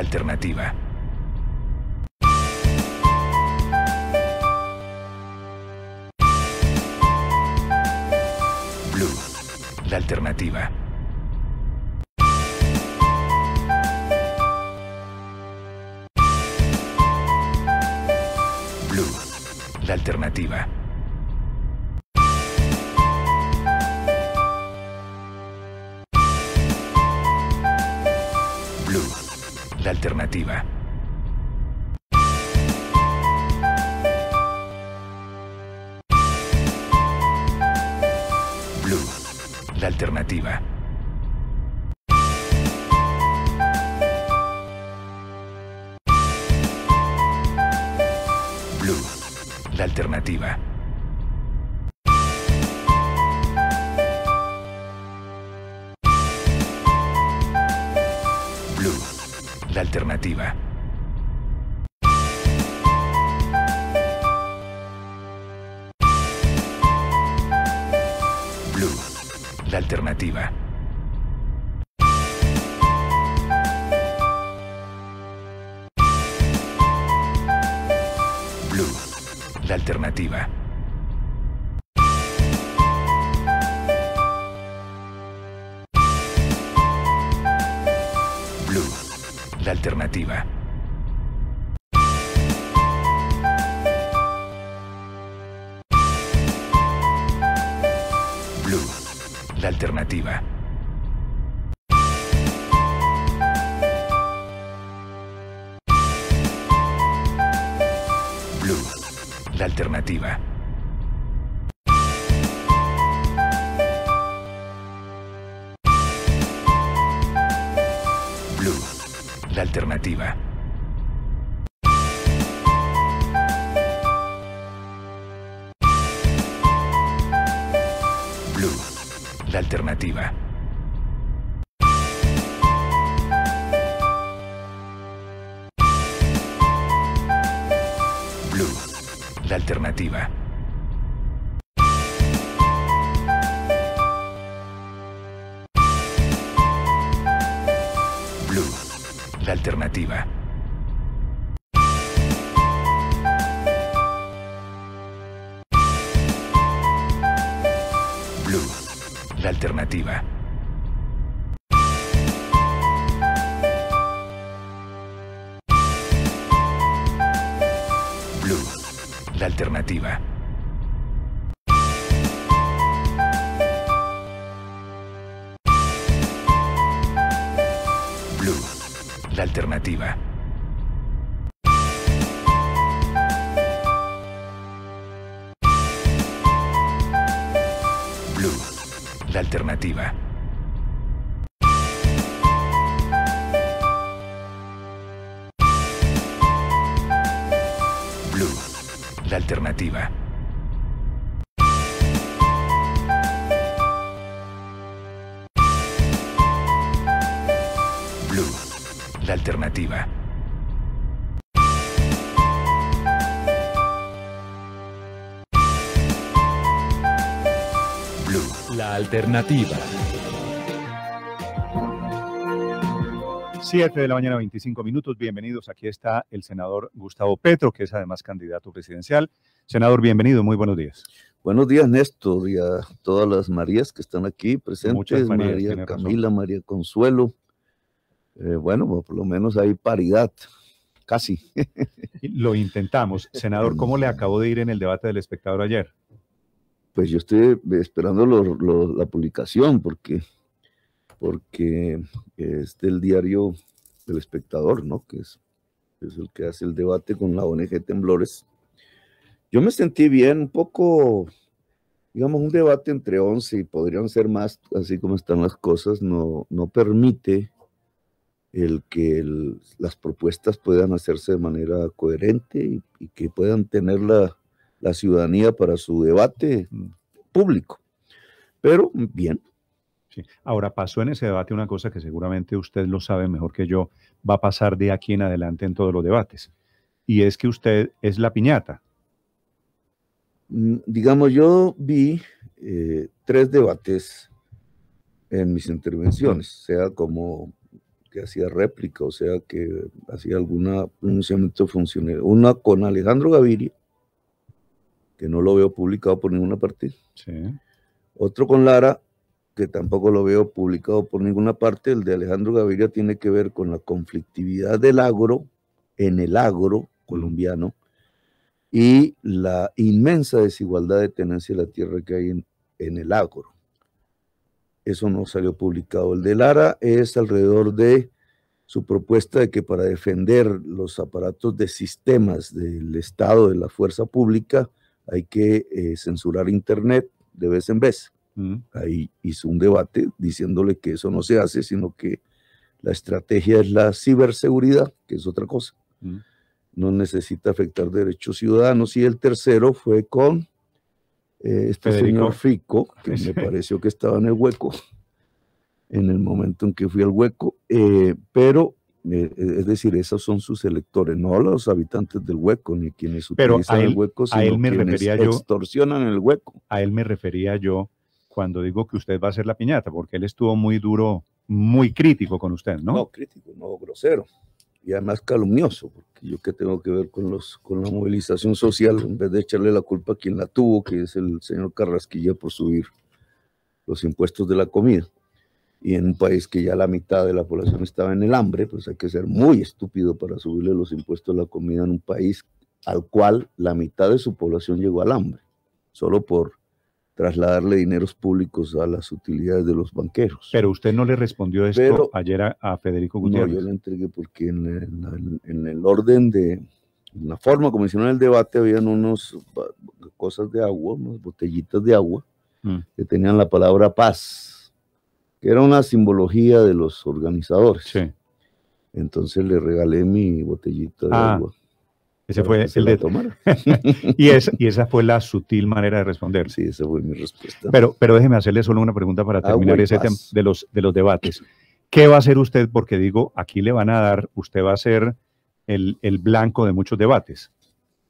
alternativa. Blue, la alternativa. Blue, la alternativa. alternativa. Blue, la alternativa. Blue, la alternativa. alternativa. alternativa. Blue, la alternativa. Blue, la alternativa. Blue, la alternativa. la alternativa. Blue, la alternativa. Blue, la alternativa. 7 de la mañana, 25 minutos. Bienvenidos. Aquí está el senador Gustavo Petro, que es además candidato presidencial. Senador, bienvenido. Muy buenos días. Buenos días, Néstor, y a todas las Marías que están aquí presentes. Muchas Marías, María Camila, María Consuelo. Eh, bueno, pues, por lo menos hay paridad, casi. lo intentamos. Senador, ¿cómo le acabó de ir en el debate del espectador ayer? Pues yo estoy esperando la publicación, porque porque es el diario El Espectador, ¿no? Que es, el que hace el debate con la ONG Temblores. Yo me sentí bien, un poco, digamos, un debate entre once y podrían ser más, así como están las cosas, no, no permite el que las propuestas puedan hacerse de manera coherente y, que puedan tener la, la, ciudadanía para su debate mm. público. Pero bien, Ahora pasó en ese debate una cosa que seguramente usted lo sabe mejor que yo, va a pasar de aquí en adelante en todos los debates, y es que usted es la piñata. Mm, digamos, yo vi eh, tres debates en mis intervenciones, sea como que hacía réplica, o sea que hacía alguna pronunciamiento funcional. Una con Alejandro Gaviria, que no lo veo publicado por ninguna parte. Otro con Lara que tampoco lo veo publicado por ninguna parte, el de Alejandro Gaviria tiene que ver con la conflictividad del agro, en el agro colombiano, y la inmensa desigualdad de tenencia de la tierra que hay en, el agro. Eso no salió publicado. El de Lara es alrededor de su propuesta de que para defender los aparatos de sistemas del Estado, de la fuerza pública, hay que eh, censurar Internet de vez en vez. Ahí hizo un debate diciéndole que eso no se hace, sino que la estrategia es la ciberseguridad, que es otra cosa. No necesita afectar derechos ciudadanos. Y el tercero fue con eh, este señor Fico, que me pareció que estaba en el hueco en el momento en que fui al hueco, eh, pero eh, es decir, esos son sus electores, no los habitantes del hueco, ni quienes utilizan el hueco, sino a él me quienes refería extorsionan el hueco. A él me refería yo cuando digo que usted va a ser la piñata, porque él estuvo muy duro, muy crítico con usted, ¿no? No, crítico, no, grosero. Y además calumnioso, porque yo que tengo que ver con, los, con la movilización social, en vez de echarle la culpa a quien la tuvo, que es el señor Carrasquilla por subir los impuestos de la comida. Y en un país que ya la mitad de la población estaba en el hambre, pues hay que ser muy estúpido para subirle los impuestos de la comida en un país al cual la mitad de su población llegó al hambre, solo por trasladarle dineros públicos a las utilidades de los banqueros. Pero usted no le respondió esto ayer a, Federico Gutiérrez. No, yo le entregué porque en el, orden de, la forma como hicieron el debate, habían unas cosas de agua, unas botellitas de agua, mm. que tenían la palabra paz, que era una simbología de los organizadores. Entonces le regalé mi botellita de ah, agua. Ese fue el de tomar. y, esa, y esa fue la sutil manera de responder. Sí, esa fue mi respuesta. Pero, pero déjeme hacerle solo una pregunta para ah, terminar ese tema de los, debates. ¿Qué va a hacer usted? Porque digo, aquí le van a dar, usted va a ser el, blanco de muchos debates.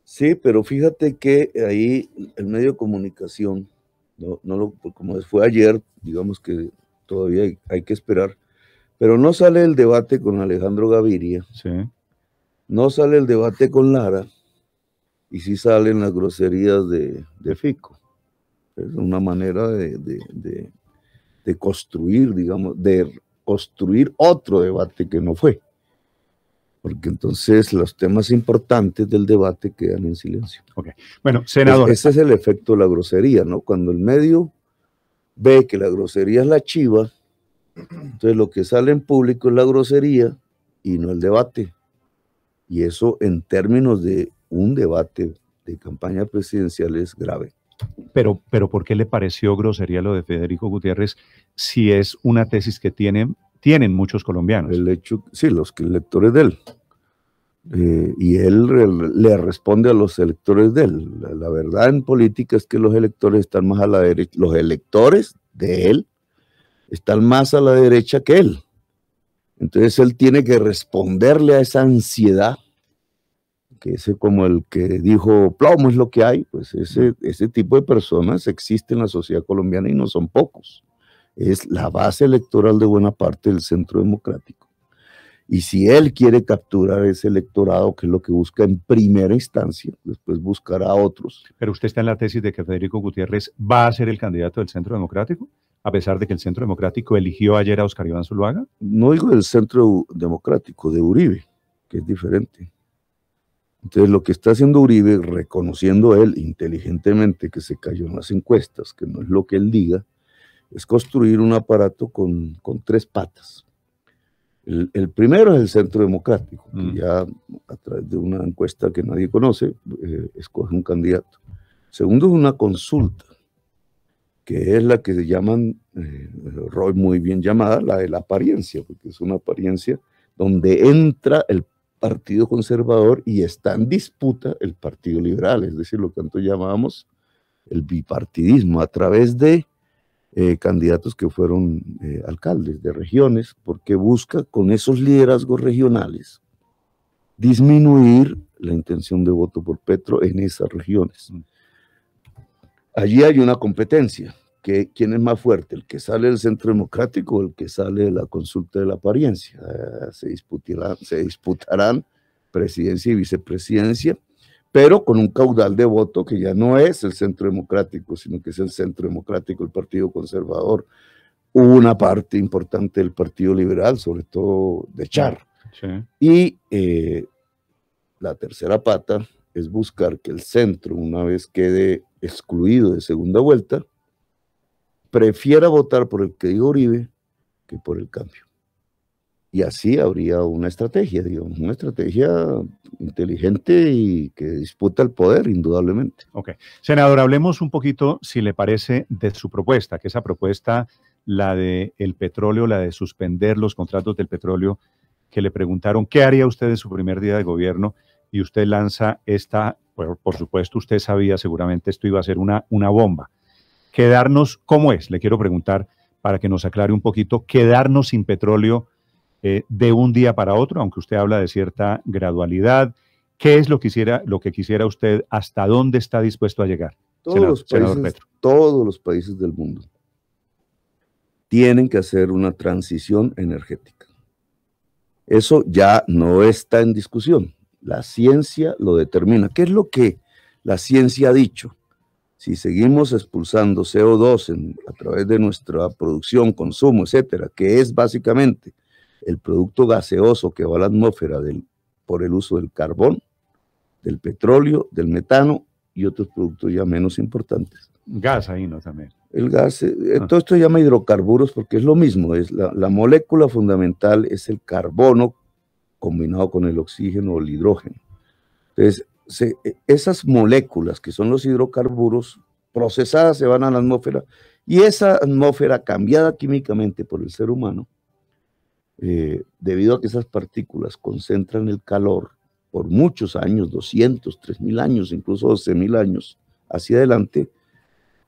Sí, pero fíjate que ahí el medio de comunicación, no, lo, pues, como fue ayer, digamos que todavía hay que esperar, pero no sale el debate con Alejandro Gaviria. Sí no sale el debate con Lara y sí salen las groserías de, Fico. Es una manera de, construir, digamos, de construir otro debate que no fue. Porque entonces los temas importantes del debate quedan en silencio. Bueno, senador. ese es el efecto de la grosería, ¿no? Cuando el medio ve que la grosería es la chiva, entonces lo que sale en público es la grosería y no el debate. Y eso en términos de un debate de campaña presidencial es grave. Pero, pero ¿por qué le pareció grosería lo de Federico Gutiérrez si es una tesis que tienen, tienen muchos colombianos? El hecho, sí, los electores de él. Eh, y él le responde a los electores de él. La, la, verdad en política es que los electores están más a la derecha, los electores de él están más a la derecha que él. Entonces él tiene que responderle a esa ansiedad, que es como el que dijo, plomo es lo que hay, pues ese, ese tipo de personas existe en la sociedad colombiana y no son pocos. Es la base electoral de buena parte del centro democrático. Y si él quiere capturar ese electorado, que es lo que busca en primera instancia, después buscará a otros. Pero usted está en la tesis de que Federico Gutiérrez va a ser el candidato del Centro Democrático a pesar de que el Centro Democrático eligió ayer a Oscar Iván Zuluaga? No digo del Centro Democrático, de Uribe, que es diferente. Entonces, lo que está haciendo Uribe, reconociendo él inteligentemente que se cayó en las encuestas, que no es lo que él diga, es construir un aparato con, tres patas. El, primero es el Centro Democrático, que mm. ya a través de una encuesta que nadie conoce, eh, escoge un candidato. Segundo es una consulta que es la que se llaman, eh, Roy muy bien llamada, la de la apariencia, porque es una apariencia donde entra el Partido Conservador y está en disputa el Partido Liberal, es decir, lo que antes llamábamos el bipartidismo, a través de eh, candidatos que fueron eh, alcaldes de regiones, porque busca con esos liderazgos regionales disminuir la intención de voto por Petro en esas regiones. Mm. Allí hay una competencia ¿quién es más fuerte? ¿El que sale del centro democrático o el que sale de la consulta de la apariencia? Eh, se, disputarán, se disputarán presidencia y vicepresidencia, pero con un caudal de voto que ya no es el centro democrático, sino que es el centro democrático, el Partido Conservador. una parte importante del Partido Liberal, sobre todo de Char. Y eh, la tercera pata es buscar que el centro, una vez quede excluido de segunda vuelta, prefiera votar por el que digo Uribe que por el cambio. Y así habría una estrategia, digo, una estrategia inteligente y que disputa el poder, indudablemente. Ok. Senador, hablemos un poquito, si le parece, de su propuesta, que esa propuesta, la de el petróleo, la de suspender los contratos del petróleo, que le preguntaron qué haría usted en su primer día de gobierno y usted lanza esta, por, por supuesto, usted sabía seguramente esto iba a ser una, una bomba quedarnos, ¿cómo es? Le quiero preguntar para que nos aclare un poquito, quedarnos sin petróleo eh, de un día para otro, aunque usted habla de cierta gradualidad. ¿Qué es lo que, quisiera, lo que quisiera usted? ¿Hasta dónde está dispuesto a llegar? Todos, los países, todos los países del mundo tienen que hacer una transición energética. Eso ya no está en discusión. La ciencia lo determina. ¿Qué es lo que la ciencia ha dicho? si seguimos expulsando CO2 a través de nuestra producción, consumo, etcétera, que es básicamente el producto gaseoso que va a la atmósfera por el uso del carbón, del petróleo, del metano y otros productos ya menos importantes. Gas ahí no también. El gas, eh, eh, ah. todo esto se llama hidrocarburos porque es lo mismo, es la, la molécula fundamental es el carbono combinado con el oxígeno o el hidrógeno. Entonces, e, esas moléculas que son los hidrocarburos procesadas se van a la atmósfera y esa atmósfera cambiada químicamente por el ser humano, eh, debido a que esas partículas concentran el calor por muchos años, 200, 3.000 años, incluso 12.000 años hacia adelante,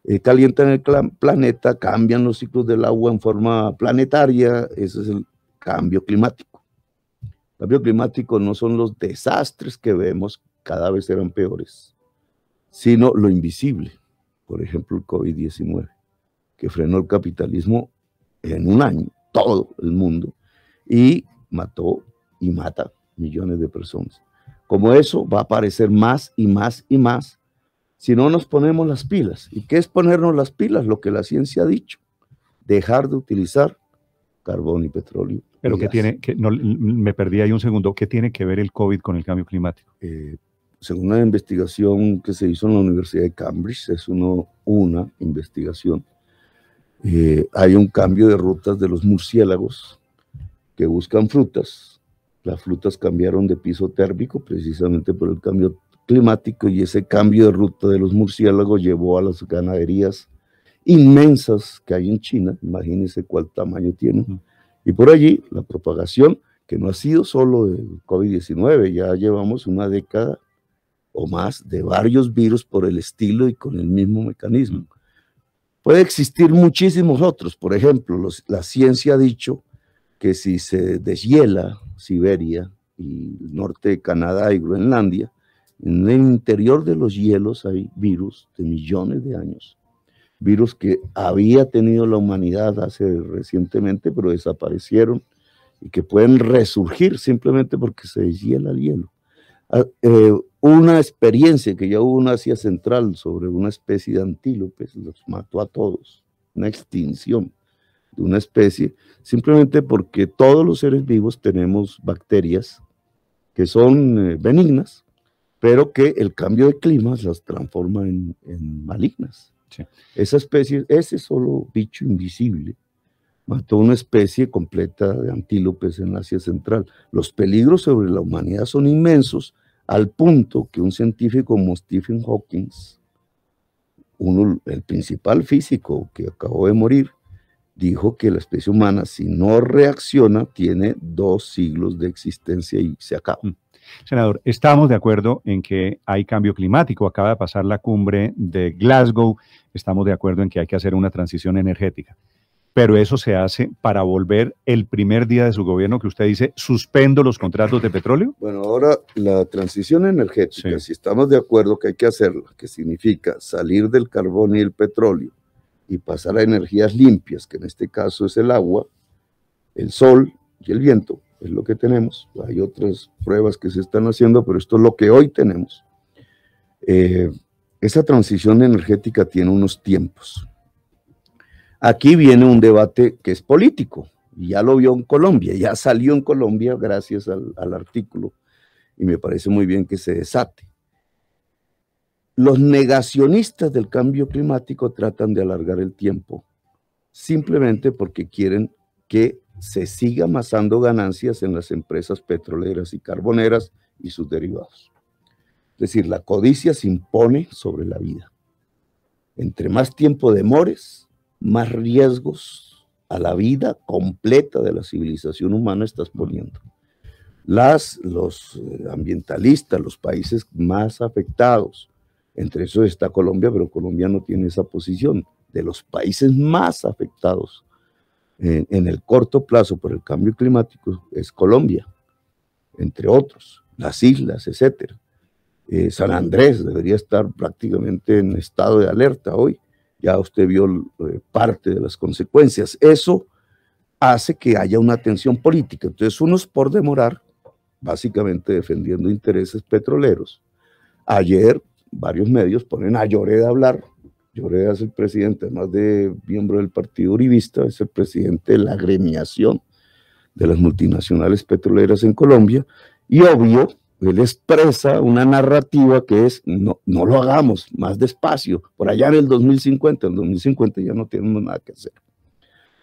eh, calientan el planeta, cambian los ciclos del agua en forma planetaria, ese es el cambio climático. El cambio climático no son los desastres que vemos cada vez eran peores, sino lo invisible, por ejemplo el COVID-19, que frenó el capitalismo en un año, todo el mundo, y mató y mata millones de personas. Como eso va a aparecer más y más y más si no nos ponemos las pilas. ¿Y qué es ponernos las pilas? Lo que la ciencia ha dicho, dejar de utilizar carbón y petróleo. Pero qué que tiene, que me perdí ahí un segundo, ¿qué tiene que ver el COVID con el cambio climático? Eh, según una investigación que se hizo en la Universidad de Cambridge, es uno, una investigación, eh, hay un cambio de rutas de los murciélagos que buscan frutas. Las frutas cambiaron de piso térmico precisamente por el cambio climático y ese cambio de ruta de los murciélagos llevó a las ganaderías inmensas que hay en China, imagínense cuál tamaño tienen. Y por allí la propagación, que no ha sido solo el COVID-19, ya llevamos una década o más de varios virus por el estilo y con el mismo mecanismo. Puede existir muchísimos otros. Por ejemplo, la ciencia ha dicho que si se deshiela Siberia y el norte de Canadá y Groenlandia, en el interior de los hielos hay virus de millones de años. Virus que había tenido la humanidad hace recientemente, pero desaparecieron y que pueden resurgir simplemente porque se deshiela el hielo. Ah, eh, una experiencia que ya hubo en Asia Central sobre una especie de antílopes, los mató a todos, una extinción de una especie, simplemente porque todos los seres vivos tenemos bacterias que son eh, benignas, pero que el cambio de clima las transforma en, malignas. Esa especie, ese solo bicho invisible, mató una especie completa de antílopes en Asia Central. Los peligros sobre la humanidad son inmensos al punto que un científico como Stephen Hawking, uno, el principal físico que acabó de morir, dijo que la especie humana, si no reacciona, tiene dos siglos de existencia y se acaba. Mm. Senador, estamos de acuerdo en que hay cambio climático. Acaba de pasar la cumbre de Glasgow. Estamos de acuerdo en que hay que hacer una transición energética pero eso se hace para volver el primer día de su gobierno que usted dice, suspendo los contratos de petróleo? Bueno, ahora la transición energética, si estamos de acuerdo que hay que hacerla, que significa salir del carbón y el petróleo y pasar a energías limpias, que en este caso es el agua, el sol y el viento, es lo que tenemos. Hay otras pruebas que se están haciendo, pero esto es lo que hoy tenemos. Eh, esa transición energética tiene unos tiempos Aquí viene un debate que es político, ya lo vio en Colombia, ya salió en Colombia gracias al, al artículo, y me parece muy bien que se desate. Los negacionistas del cambio climático tratan de alargar el tiempo, simplemente porque quieren que se siga amasando ganancias en las empresas petroleras y carboneras y sus derivados. Es decir, la codicia se impone sobre la vida. Entre más tiempo demores, más riesgos a la vida completa de la civilización humana estás poniendo. Las, los eh, ambientalistas, los países más afectados, entre esos está Colombia, pero Colombia no tiene esa posición, de los países más afectados en, el corto plazo por el cambio climático es Colombia, entre otros, las islas, etc. Eh, San Andrés debería estar prácticamente en estado de alerta hoy. Ya usted vio eh, parte de las consecuencias. Eso hace que haya una tensión política. Entonces, unos por demorar, básicamente defendiendo intereses petroleros. Ayer varios medios ponen a Lloreda a hablar. Lloreda es el presidente, además de miembro del partido Uribista, es el presidente de la gremiación de las multinacionales petroleras en Colombia. Y obvio, él expresa una narrativa que es no, no lo hagamos más despacio, por allá en el 2050, en el 2050 ya no tenemos nada que hacer.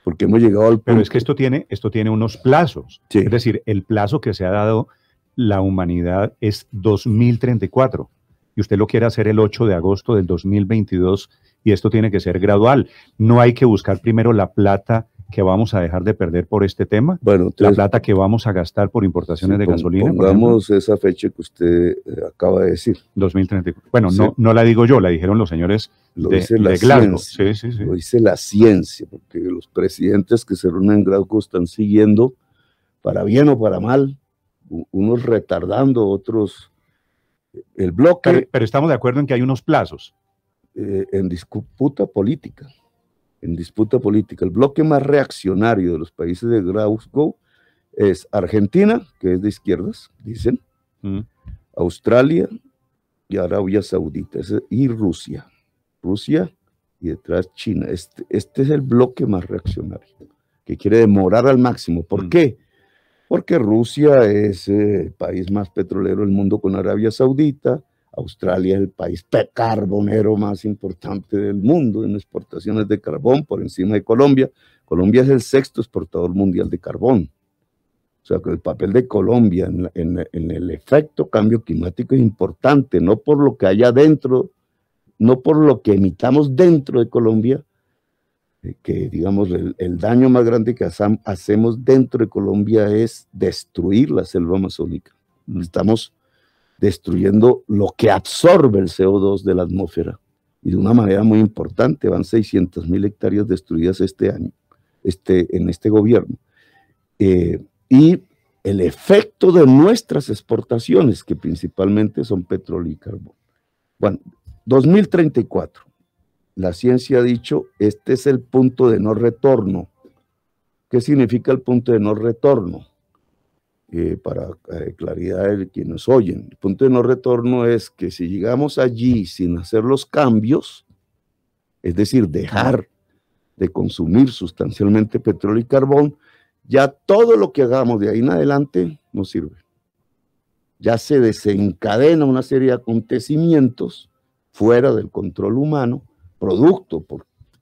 Porque hemos llegado al Pero es que esto tiene, esto tiene unos plazos. Es decir, el plazo que se ha dado la humanidad es 2034 y usted lo quiere hacer el 8 de agosto del 2022 y esto tiene que ser gradual. No hay que buscar primero la plata que vamos a dejar de perder por este tema? Bueno, la plata que vamos a gastar por importaciones de gasolina. Pongamos esa fecha que usted eh, acaba de decir. 2034. Bueno, no, la digo yo, la dijeron los señores de, dice Ciencia, sí, sí, lo dice la ciencia, porque los presidentes que se reúnen en Glasgow están siguiendo, para bien o para mal, unos retardando, otros el bloque. Pero, estamos de acuerdo en que hay unos plazos. Eh, en disputa política en disputa política. El bloque más reaccionario de los países de Glasgow es Argentina, que es de izquierdas, dicen, mm. Australia y Arabia Saudita, y Rusia. Rusia y detrás China. Este, este, es el bloque más reaccionario, que quiere demorar al máximo. ¿Por mm. qué? Porque Rusia es eh, el país más petrolero del mundo con Arabia Saudita, Australia es el país carbonero más importante del mundo en exportaciones de carbón por encima de Colombia. Colombia es el sexto exportador mundial de carbón. O sea, que el papel de Colombia en, el efecto cambio climático es importante, no por lo que haya dentro, no por lo que emitamos dentro de Colombia, eh, que digamos el, daño más grande que hacemos dentro de Colombia es destruir la selva amazónica. Mm. Estamos destruyendo lo que absorbe el CO2 de la atmósfera. Y de una manera muy importante, van 600 mil hectáreas destruidas este año, este, en este gobierno. Eh, y el efecto de nuestras exportaciones, que principalmente son petróleo y carbón. Bueno, 2034. La ciencia ha dicho, este es el punto de no retorno. ¿Qué significa el punto de no retorno? Eh, para eh, claridad de quienes oyen. El punto de no retorno es que si llegamos allí sin hacer los cambios, es decir, dejar de consumir sustancialmente petróleo y carbón, ya todo lo que hagamos de ahí en adelante no sirve. Ya se desencadena una serie de acontecimientos fuera del control humano, producto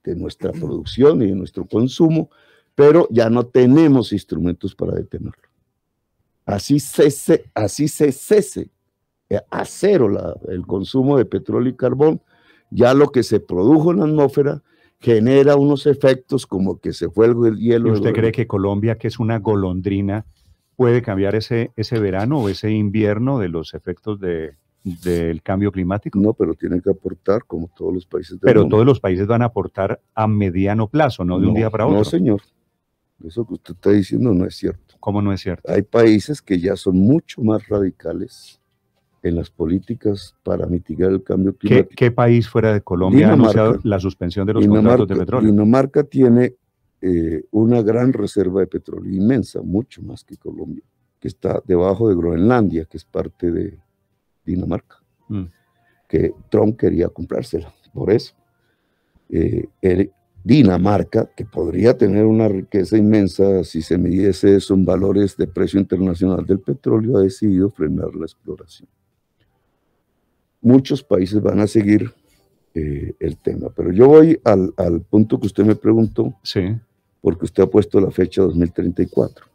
de nuestra producción y de nuestro consumo, pero ya no tenemos instrumentos para detenerlo. Así así se cese eh, a cero el consumo de petróleo y carbón, ya lo que se produjo en la atmósfera genera unos efectos como que se fue el hielo. ¿Y usted cree que Colombia, que es una golondrina, puede cambiar ese, ese verano o ese invierno de los efectos del cambio climático? No, pero tiene que aportar como todos los países. pero todos los países van a aportar a mediano plazo, no de un día para otro. No, señor. Eso que usted está diciendo no es cierto. ¿Cómo no es cierto? Hay países que ya son mucho más radicales en las políticas para mitigar el cambio climático. ¿Qué, país fuera de Colombia ha anunciado la suspensión de los contratos de petróleo? Dinamarca tiene eh, una gran reserva de petróleo, inmensa, mucho más que Colombia, que está debajo de Groenlandia, que es parte de Dinamarca, mm. que Trump quería comprársela, por eso. Eh, Dinamarca, que podría tener una riqueza inmensa si se midiese eso en valores de precio internacional del petróleo, ha decidido frenar la exploración. Muchos países van a seguir eh, el tema, pero yo voy al, punto que usted me preguntó, sí. porque usted ha puesto la fecha 2034.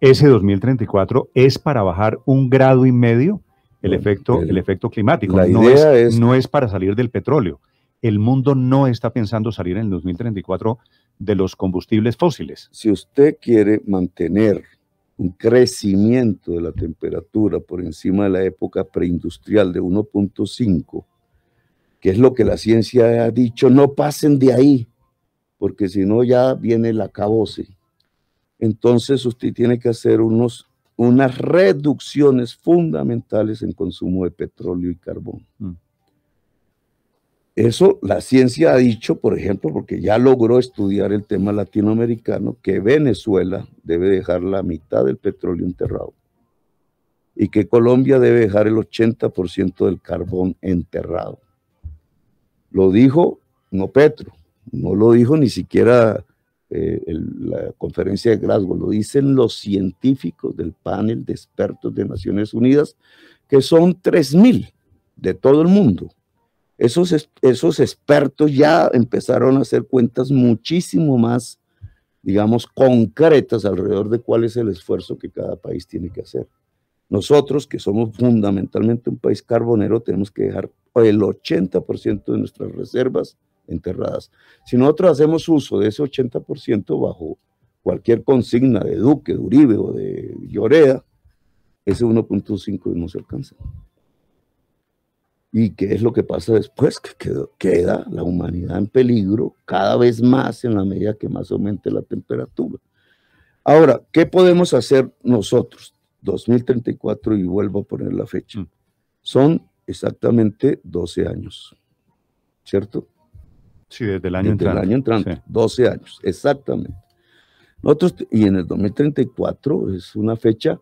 Ese 2034 es para bajar un grado y medio el, efecto, el, efecto climático, la idea es, no es para salir del petróleo el mundo no está pensando salir en el 2034 de los combustibles fósiles. Si usted quiere mantener un crecimiento de la temperatura por encima de la época preindustrial de 1.5, que es lo que la ciencia ha dicho, no pasen de ahí, porque si no ya viene la caboce Entonces usted tiene que hacer unos, unas reducciones fundamentales en consumo de petróleo y carbón. Mm. Eso la ciencia ha dicho, por ejemplo, porque ya logró estudiar el tema latinoamericano, que Venezuela debe dejar la mitad del petróleo enterrado y que Colombia debe dejar el 80% del carbón enterrado. Lo dijo no Petro, no lo dijo ni siquiera eh, la conferencia de Glasgow, lo dicen los científicos del panel de expertos de Naciones Unidas, que son 3.000 de todo el mundo esos, esos expertos ya empezaron a hacer cuentas muchísimo más, digamos, concretas alrededor de cuál es el esfuerzo que cada país tiene que hacer. Nosotros, que somos fundamentalmente un país carbonero, tenemos que dejar el 80% de nuestras reservas enterradas. Si nosotros hacemos uso de ese 80% bajo cualquier consigna de Duque, de Uribe o de Lloreda, ese 1.5 no se alcanza. ¿Y qué es lo que pasa después? Que queda la humanidad en peligro cada vez más en la medida que más aumente la temperatura. Ahora, ¿qué podemos hacer nosotros? 2034 y vuelvo a poner la fecha. Mm. Son exactamente 12 años, ¿cierto? Sí, desde el año desde entrante. El año entrante, 12 años, exactamente. Nosotros, y en el 2034 es una fecha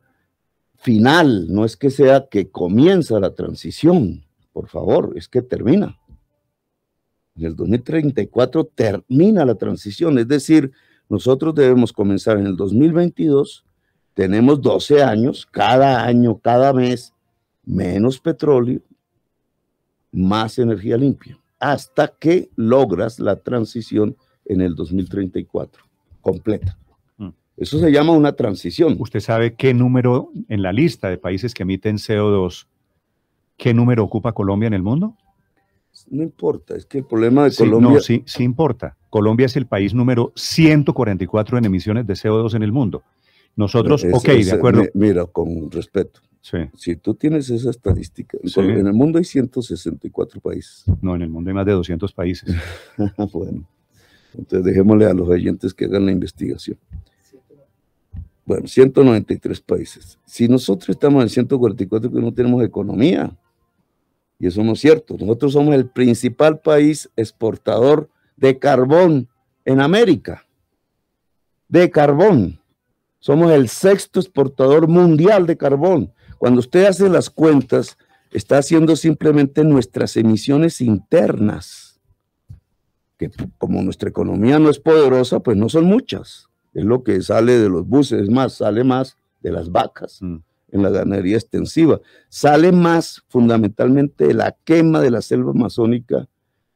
final, no es que sea que comienza la transición, por favor, es que termina. En el 2034 termina la transición, es decir, nosotros debemos comenzar en el 2022, tenemos 12 años, cada año, cada mes, menos petróleo, más energía limpia, hasta que logras la transición en el 2034, completa. Mm. Eso se llama una transición. ¿Usted sabe qué número en la lista de países que emiten CO2 ¿Qué número ocupa Colombia en el mundo? No importa, es que el problema de Colombia... Sí, no, sí, importa. Colombia es el país número 144 en emisiones de CO2 en el mundo. Nosotros, ok, de acuerdo. Mira, con respeto. Sí. Si tú tienes esa estadística, en el mundo hay 164 países. No, en el mundo hay más de 200 países. bueno, entonces dejémosle a los oyentes que hagan la investigación. Bueno, 193 países. Si nosotros estamos en 144 que no tenemos economía, y eso no es cierto. Nosotros somos el principal país exportador de carbón en América. De carbón. Somos el sexto exportador mundial de carbón. Cuando usted hace las cuentas, está haciendo simplemente nuestras emisiones internas, que como nuestra economía no es poderosa, pues no son muchas. Es lo que sale de los buses, es más, sale más de las vacas. Mm en la ganadería extensiva. Sale más fundamentalmente de la quema de la selva amazónica,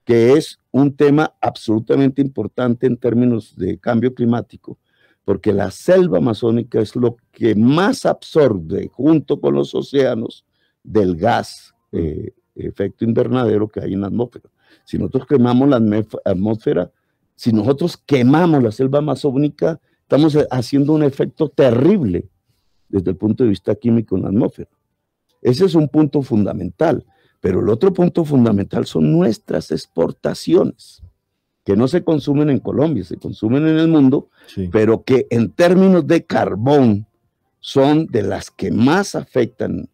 que es un tema absolutamente importante en términos de cambio climático, porque la selva amazónica es lo que más absorbe, junto con los océanos, del gas eh, efecto invernadero que hay en la atmósfera. Si nosotros quemamos la atmósfera, si nosotros quemamos la selva amazónica, estamos haciendo un efecto terrible desde el punto de vista químico en la atmósfera. Ese es un punto fundamental. Pero el otro punto fundamental son nuestras exportaciones, que no se consumen en Colombia, se consumen en el mundo, pero que en términos de carbón son de las que más afectan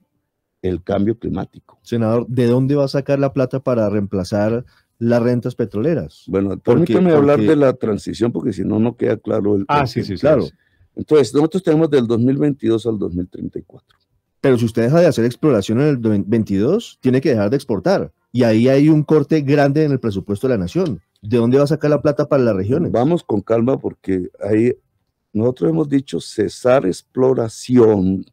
el cambio climático. Senador, ¿de dónde va a sacar la plata para reemplazar las rentas petroleras? Bueno, permítame hablar de la transición, porque si no, no queda claro el. Ah, sí, claro. Sí, sí. Entonces, nosotros tenemos del 2022 al 2034. Pero si usted deja de hacer exploración en el 2022, tiene que dejar de exportar. Y ahí hay un corte grande en el presupuesto de la nación. ¿De dónde va a sacar la plata para las regiones? Vamos con calma porque ahí nosotros hemos dicho cesar exploración,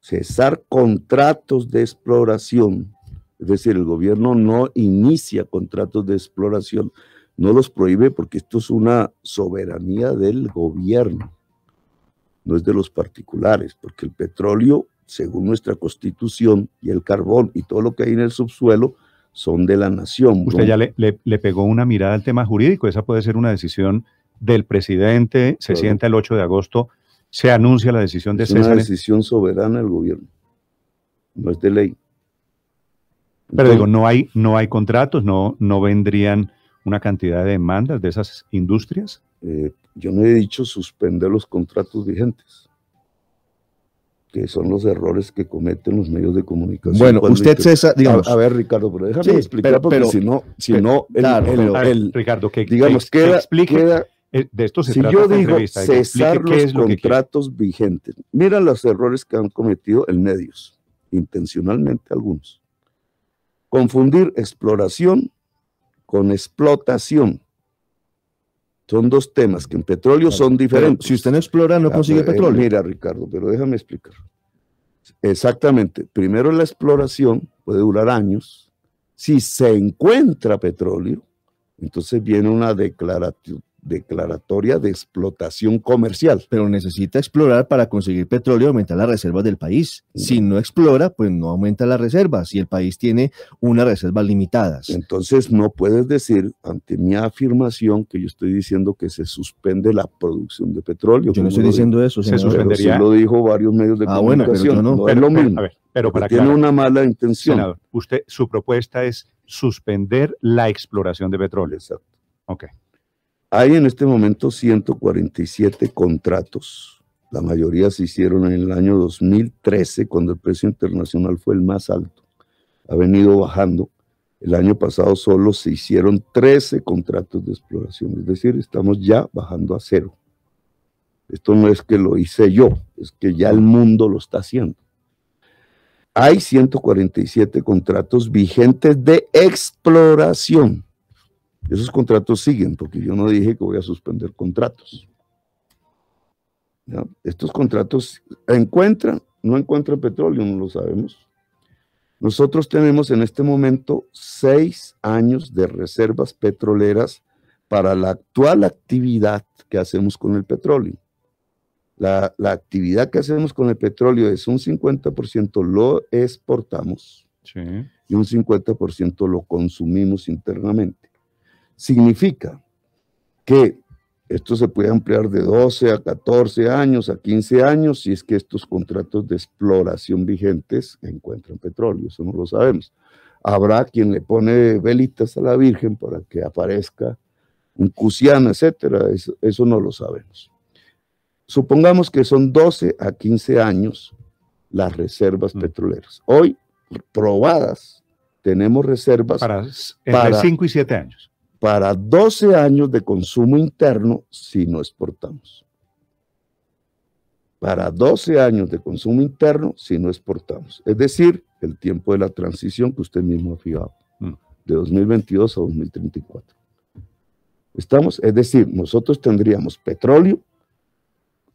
cesar contratos de exploración. Es decir, el gobierno no inicia contratos de exploración, no los prohíbe porque esto es una soberanía del gobierno, no es de los particulares, porque el petróleo, según nuestra constitución, y el carbón y todo lo que hay en el subsuelo, son de la nación. Usted ya le, pegó una mirada al tema jurídico, esa puede ser una decisión del presidente, se sienta el 8 de agosto, se anuncia la decisión de es César. Es una decisión soberana del gobierno, no es de ley. Pero digo, no hay, no hay contratos, no, no vendrían una cantidad de demandas de esas industrias? Eh, yo no he dicho suspender los contratos vigentes, que son los errores que cometen los medios de comunicación. Bueno, usted, cesa... digamos. A, ver, Ricardo, pero déjame explicar, pero, porque si no, si no, Ricardo, que, digamos, explique, eh, de esto si yo digo cesar los contratos vigentes, mira los errores que han cometido en medios, intencionalmente algunos. Confundir exploración con explotación. Son dos temas que en petróleo son diferentes. si usted no explora, no ah, consigue eh, petróleo. Mira, Ricardo, pero déjame explicar. Exactamente. Primero la exploración puede durar años. Si se encuentra petróleo, entonces viene una declaración declaratoria de explotación comercial. Pero necesita explorar para conseguir petróleo y aumentar las reservas del país. Si no explora, pues no aumenta las reservas y el país tiene unas reservas limitadas. Entonces no puedes decir ante mi afirmación que yo estoy diciendo que se suspende la producción de petróleo. Yo no estoy diciendo eso. Se suspendería. lo dijo varios medios de ah, Bueno, pero no. es lo mismo. pero para tiene una mala intención. usted, su propuesta es suspender la exploración de petróleo. Exacto. Okay. Hay en este momento 147 contratos. La mayoría se hicieron en el año 2013, cuando el precio internacional fue el más alto. Ha venido bajando. El año pasado solo se hicieron 13 contratos de exploración, es decir, estamos ya bajando a cero. Esto no es que lo hice yo, es que ya el mundo lo está haciendo. Hay 147 contratos vigentes de exploración. Esos contratos siguen, porque yo no dije que voy a suspender contratos. Estos contratos encuentran, no encuentran petróleo, no lo sabemos. Nosotros tenemos en este momento seis años de reservas petroleras para la actual actividad que hacemos con el petróleo. La, actividad que hacemos con el petróleo es un 50% lo exportamos y un 50% lo consumimos internamente. Significa que esto se puede ampliar de 12 a 14 años, a 15 años, si es que estos contratos de exploración vigentes encuentran petróleo, eso no lo sabemos. Habrá quien le pone velitas a la Virgen para que aparezca un cusiano, etcétera, eso, no lo sabemos. Supongamos que son 12 a 15 años las reservas mm. petroleras. Hoy, probadas, tenemos reservas entre para 5 y 7 años para 12 años de consumo interno si no exportamos. Para 12 años de consumo interno si no exportamos. Es decir, el tiempo de la transición que usted mismo ha fijado, mm. de 2022 a 2034. Estamos, es decir, nosotros tendríamos petróleo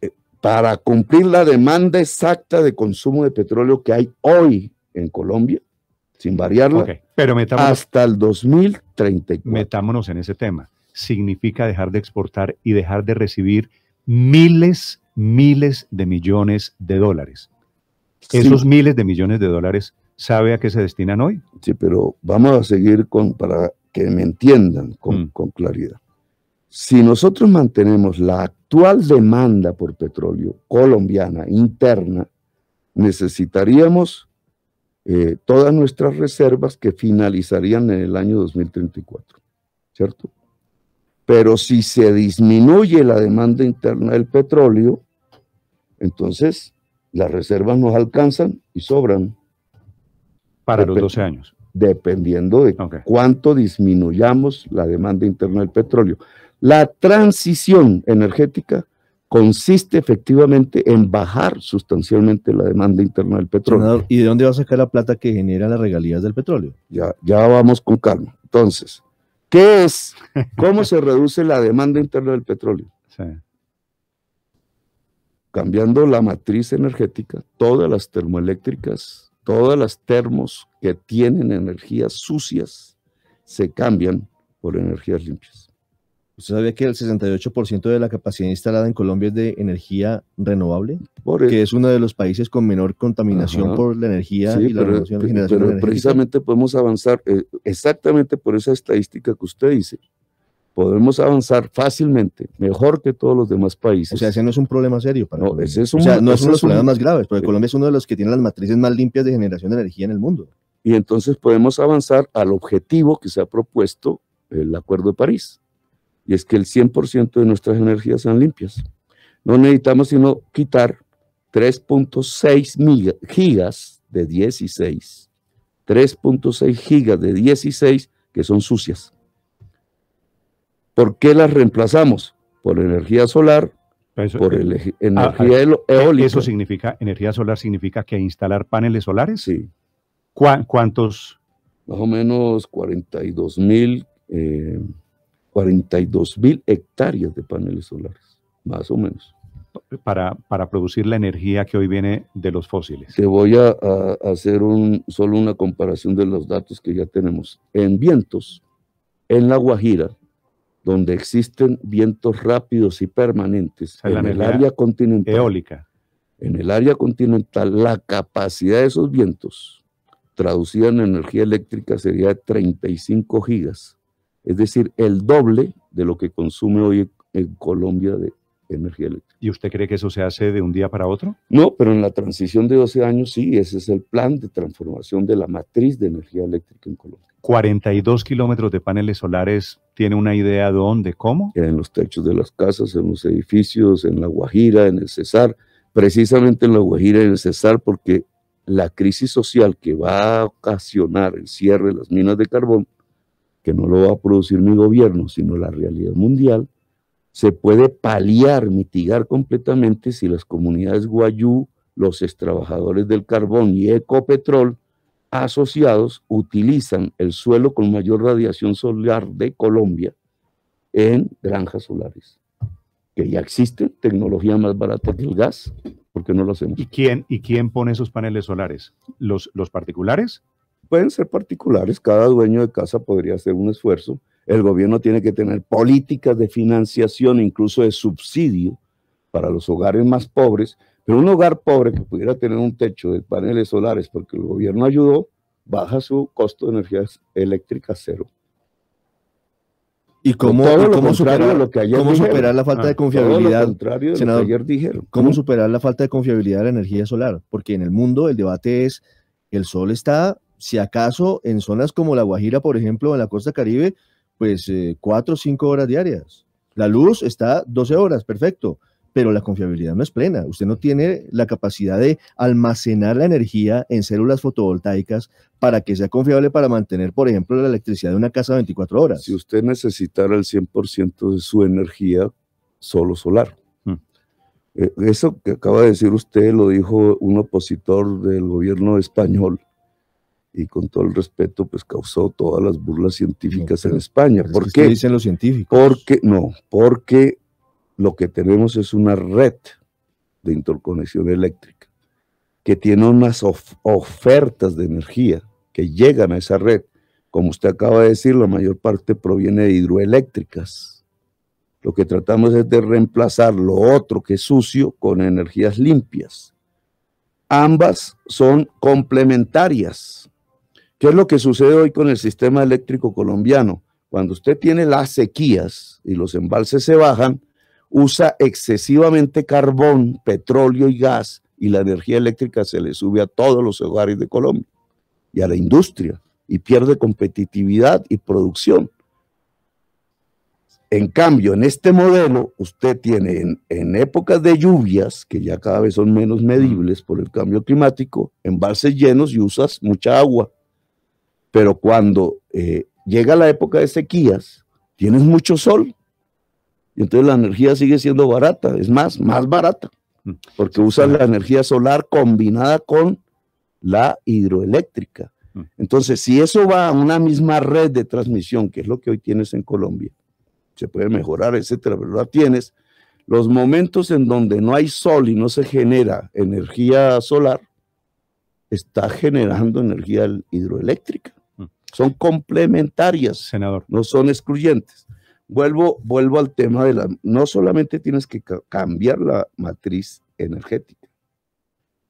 eh, para cumplir la demanda exacta de consumo de petróleo que hay hoy en Colombia, sin variarla, hasta el 2034. Metámonos en ese tema. Significa dejar de exportar y dejar de recibir miles, miles de millones de dólares. Esos miles de millones de dólares, ¿sabe a qué se destinan hoy? Sí, pero vamos a seguir con, para que me entiendan con, mm. con claridad. Si nosotros mantenemos la actual demanda por petróleo colombiana interna, necesitaríamos eh, todas nuestras reservas que finalizarían en el año 2034, ¿cierto? Pero si se disminuye la demanda interna del petróleo, entonces las reservas nos alcanzan y sobran. Para los 12 años. Dependiendo de cuánto disminuyamos la demanda interna del petróleo. La transición energética consiste efectivamente en bajar sustancialmente la demanda interna del petróleo. ¿Y de dónde va a sacar la plata que genera las regalías del petróleo? Ya, ya vamos con calma. Entonces, ¿qué es? ¿Cómo se reduce la demanda interna del petróleo? Cambiando la matriz energética, todas las termoeléctricas, todas las termos que tienen energías sucias, se cambian por energías limpias. ¿Usted sabía que el 68% de la capacidad instalada en Colombia es de energía renovable? E que es uno de los países con menor contaminación por la energía y la de energía. generación pero precisamente podemos avanzar eh, exactamente por esa estadística que usted dice. Podemos avanzar fácilmente, mejor que todos los demás países. O sea, ese no es un problema serio para no, Ese es o sea, no es uno de los problemas más graves, porque Colombia es uno de los que tiene las matrices más limpias de generación de energía en el mundo. Y entonces podemos avanzar al objetivo que se ha propuesto el Acuerdo de París y es que el 100% de nuestras energías son limpias. No necesitamos sino quitar 3.6 gigas de 16, 3.6 gigas de 16 que son sucias. ¿Por qué las reemplazamos? Por energía solar, por eh, ah, energía ah, eólica eh, eólica. Eso significa, energía solar significa que instalar paneles solares. Sí. ¿Cuántos? Más o menos 42 mil. Eh, 42 mil hectáreas de paneles solares, más o menos. Para, producir la energía que hoy viene de los fósiles. Te voy a, hacer un, solo una comparación de los datos que ya tenemos. En vientos, en La Guajira, donde existen vientos rápidos y permanentes, en el área continental. Eólica. En el área continental, la capacidad de esos vientos, traducida en energía eléctrica, sería de 35 gigas es decir, el doble de lo que consume hoy en Colombia de energía eléctrica. ¿Y usted cree que eso se hace de un día para otro? No, pero en la transición de 12 años sí, ese es el plan de transformación de la matriz de energía eléctrica en Colombia. 42 kilómetros de paneles solares, ¿tiene una idea de dónde, cómo? En los techos de las casas, en los edificios, en La Guajira, en el Cesar, precisamente en La Guajira y en el Cesar, porque la crisis social que va a ocasionar el cierre de las minas de carbón que no lo va a producir mi gobierno, sino la realidad mundial, se puede paliar, mitigar completamente si las comunidades guayú, los extrabajadores del carbón y ecopetrol asociados utilizan el suelo con mayor radiación solar de Colombia en granjas solares, que ya existen, tecnología más barata que el gas, porque no lo hacemos? ¿Y quién, y quién pone esos paneles solares? ¿Los, los particulares? pueden ser particulares, cada dueño de casa podría hacer un esfuerzo. El gobierno tiene que tener políticas de financiación, incluso de subsidio para los hogares más pobres, pero un hogar pobre que pudiera tener un techo de paneles solares porque el gobierno ayudó, baja su costo de energía eléctrica cero. ¿Y cómo, superar, que cómo superar, la falta de confiabilidad? ¿Cómo superar la falta de confiabilidad de la energía solar? Porque en el mundo el debate es, el sol está si acaso en zonas como La Guajira, por ejemplo, en la costa caribe, pues eh, cuatro o cinco horas diarias. La luz está 12 horas, perfecto, pero la confiabilidad no es plena. Usted no tiene la capacidad de almacenar la energía en células fotovoltaicas para que sea confiable para mantener, por ejemplo, la electricidad de una casa 24 horas. Si usted necesitara el 100% de su energía solo solar. Hmm. Eh, eso que acaba de decir usted lo dijo un opositor del gobierno español y con todo el respeto, pues causó todas las burlas científicas en España. ¿Por qué? dicen los científicos? Porque, no, porque lo que tenemos es una red de interconexión eléctrica que tiene unas ofertas de energía que llegan a esa red. Como usted acaba de decir, la mayor parte proviene de hidroeléctricas. Lo que tratamos es de reemplazar lo otro que es sucio con energías limpias. Ambas son complementarias. ¿Qué es lo que sucede hoy con el sistema eléctrico colombiano? Cuando usted tiene las sequías y los embalses se bajan, usa excesivamente carbón, petróleo y gas y la energía eléctrica se le sube a todos los hogares de Colombia y a la industria y pierde competitividad y producción. En cambio, en este modelo, usted tiene en, épocas de lluvias, que ya cada vez son menos medibles por el cambio climático, embalses llenos y usas mucha agua. Pero cuando eh, llega la época de sequías, tienes mucho sol. Y entonces la energía sigue siendo barata, es más, más barata, mm. porque usas la energía solar combinada con la hidroeléctrica. Mm. Entonces, si eso va a una misma red de transmisión, que es lo que hoy tienes en Colombia, se puede mejorar, etcétera, pero la tienes. Los momentos en donde no hay sol y no se genera energía solar, está generando energía hidroeléctrica son complementarias, senador. No son excluyentes. Vuelvo, vuelvo al tema de la... No solamente tienes que cambiar la matriz energética,